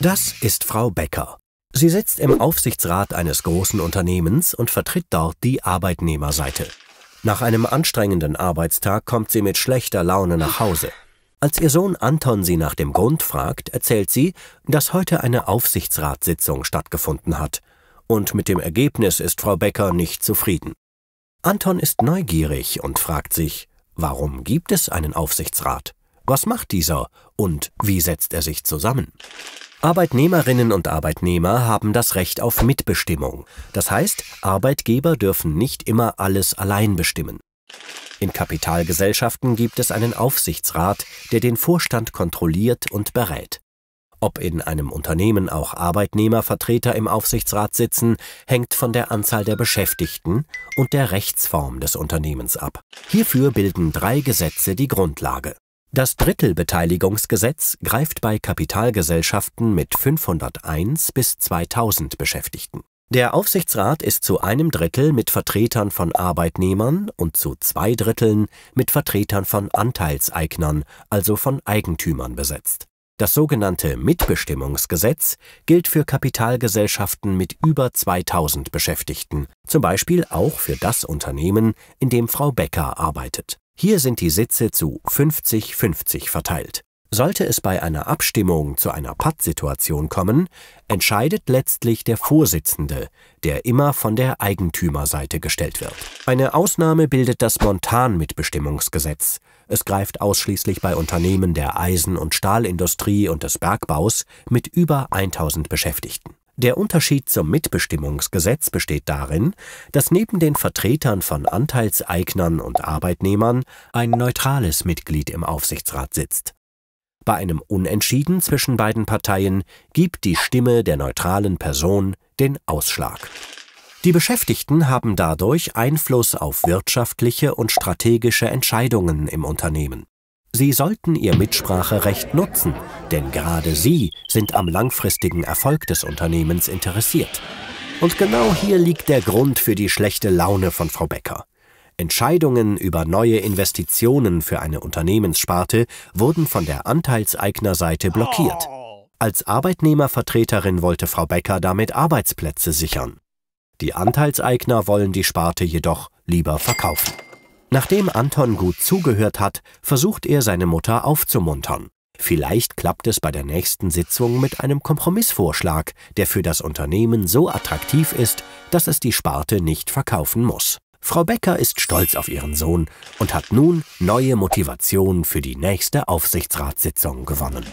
Das ist Frau Becker. Sie sitzt im Aufsichtsrat eines großen Unternehmens und vertritt dort die Arbeitnehmerseite. Nach einem anstrengenden Arbeitstag kommt sie mit schlechter Laune nach Hause. Als ihr Sohn Anton sie nach dem Grund fragt, erzählt sie, dass heute eine Aufsichtsratssitzung stattgefunden hat. Und mit dem Ergebnis ist Frau Becker nicht zufrieden. Anton ist neugierig und fragt sich, warum gibt es einen Aufsichtsrat? Was macht dieser und wie setzt er sich zusammen? Arbeitnehmerinnen und Arbeitnehmer haben das Recht auf Mitbestimmung. Das heißt, Arbeitgeber dürfen nicht immer alles allein bestimmen. In Kapitalgesellschaften gibt es einen Aufsichtsrat, der den Vorstand kontrolliert und berät. Ob in einem Unternehmen auch Arbeitnehmervertreter im Aufsichtsrat sitzen, hängt von der Anzahl der Beschäftigten und der Rechtsform des Unternehmens ab. Hierfür bilden drei Gesetze die Grundlage das Drittelbeteiligungsgesetz greift bei Kapitalgesellschaften mit 501 bis 2000 Beschäftigten. Der Aufsichtsrat ist zu einem Drittel mit Vertretern von Arbeitnehmern und zu zwei Dritteln mit Vertretern von Anteilseignern, also von Eigentümern besetzt. Das sogenannte Mitbestimmungsgesetz gilt für Kapitalgesellschaften mit über 2000 Beschäftigten, zum Beispiel auch für das Unternehmen, in dem Frau Becker arbeitet hier sind die Sitze zu 50-50 verteilt. Sollte es bei einer Abstimmung zu einer Pattsituation kommen, entscheidet letztlich der Vorsitzende, der immer von der Eigentümerseite gestellt wird. Eine Ausnahme bildet das Montanmitbestimmungsgesetz. Es greift ausschließlich bei Unternehmen der Eisen- und Stahlindustrie und des Bergbaus mit über 1000 Beschäftigten. Der Unterschied zum Mitbestimmungsgesetz besteht darin, dass neben den Vertretern von Anteilseignern und Arbeitnehmern ein neutrales Mitglied im Aufsichtsrat sitzt. Bei einem Unentschieden zwischen beiden Parteien gibt die Stimme der neutralen Person den Ausschlag. Die Beschäftigten haben dadurch Einfluss auf wirtschaftliche und strategische Entscheidungen im Unternehmen Sie sollten ihr Mitspracherecht nutzen, denn gerade Sie sind am langfristigen Erfolg des Unternehmens interessiert. Und genau hier liegt der Grund für die schlechte Laune von Frau Becker. Entscheidungen über neue Investitionen für eine Unternehmenssparte wurden von der Anteilseignerseite blockiert. Als Arbeitnehmervertreterin wollte Frau Becker damit Arbeitsplätze sichern. Die Anteilseigner wollen die Sparte jedoch lieber verkaufen. Nachdem Anton gut zugehört hat, versucht er, seine Mutter aufzumuntern. Vielleicht klappt es bei der nächsten Sitzung mit einem Kompromissvorschlag, der für das Unternehmen so attraktiv ist, dass es die Sparte nicht verkaufen muss. Frau Becker ist stolz auf ihren Sohn und hat nun neue Motivation für die nächste Aufsichtsratssitzung gewonnen.